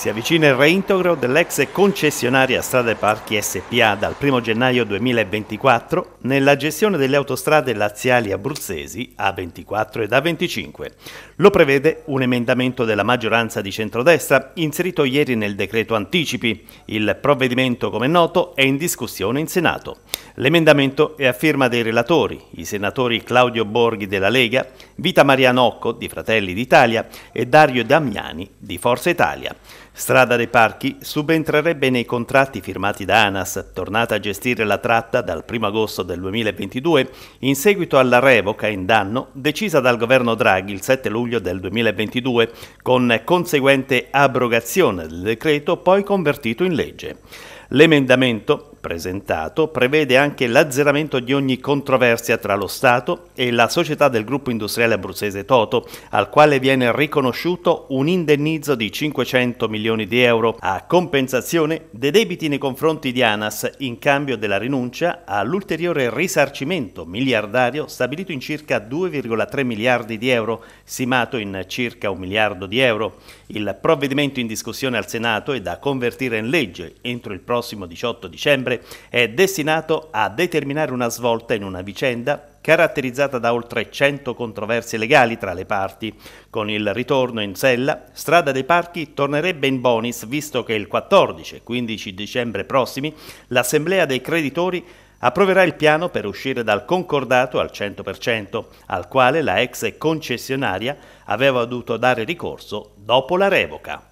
Si avvicina il reintegro dell'ex concessionaria Strade Parchi SPA dal 1 gennaio 2024 nella gestione delle autostrade laziali abruzzesi A24 ed A25. Lo prevede un emendamento della maggioranza di centrodestra inserito ieri nel decreto anticipi. Il provvedimento, come noto, è in discussione in Senato. L'emendamento è a firma dei relatori, i senatori Claudio Borghi della Lega, Vita Maria Nocco di Fratelli d'Italia e Dario Damiani di Forza Italia. Strada dei Parchi subentrerebbe nei contratti firmati da ANAS, tornata a gestire la tratta dal 1 agosto del 2022, in seguito alla revoca in danno decisa dal governo Draghi il 7 luglio del 2022, con conseguente abrogazione del decreto poi convertito in legge. L'emendamento presentato prevede anche l'azzeramento di ogni controversia tra lo Stato e la società del gruppo industriale abruzzese Toto, al quale viene riconosciuto un indennizzo di 500 milioni di euro a compensazione dei debiti nei confronti di ANAS in cambio della rinuncia all'ulteriore risarcimento miliardario stabilito in circa 2,3 miliardi di euro, stimato in circa un miliardo di euro. Il provvedimento in discussione al Senato è da convertire in legge entro il prossimo 18 dicembre Torre è destinato a determinare una svolta in una vicenda caratterizzata da oltre 100 controversie legali tra le parti. Con il ritorno in sella, Strada dei Parchi tornerebbe in bonus visto che il 14 e 15 dicembre prossimi l'Assemblea dei creditori approverà il piano per uscire dal concordato al 100%, al quale la ex concessionaria aveva dovuto dare ricorso dopo la revoca.